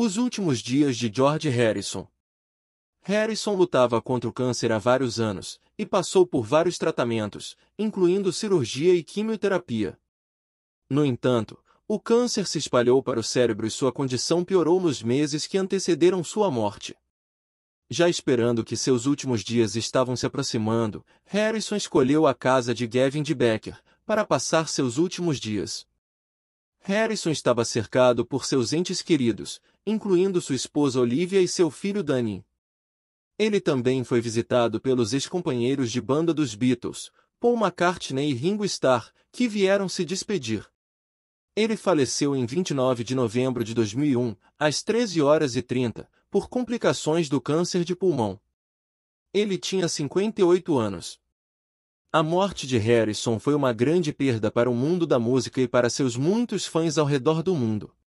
Os últimos dias de George Harrison. Harrison lutava contra o câncer há vários anos e passou por vários tratamentos, incluindo cirurgia e quimioterapia. No entanto, o câncer se espalhou para o cérebro e sua condição piorou nos meses que antecederam sua morte. Já esperando que seus últimos dias estavam se aproximando, Harrison escolheu a casa de Gavin de Becker para passar seus últimos dias. Harrison estava cercado por seus entes queridos, incluindo sua esposa Olivia e seu filho Danny. Ele também foi visitado pelos ex-companheiros de banda dos Beatles, Paul McCartney e Ringo Starr, que vieram se despedir. Ele faleceu em 29 de novembro de 2001, às 13 horas e 30, por complicações do câncer de pulmão. Ele tinha 58 anos. A morte de Harrison foi uma grande perda para o mundo da música e para seus muitos fãs ao redor do mundo.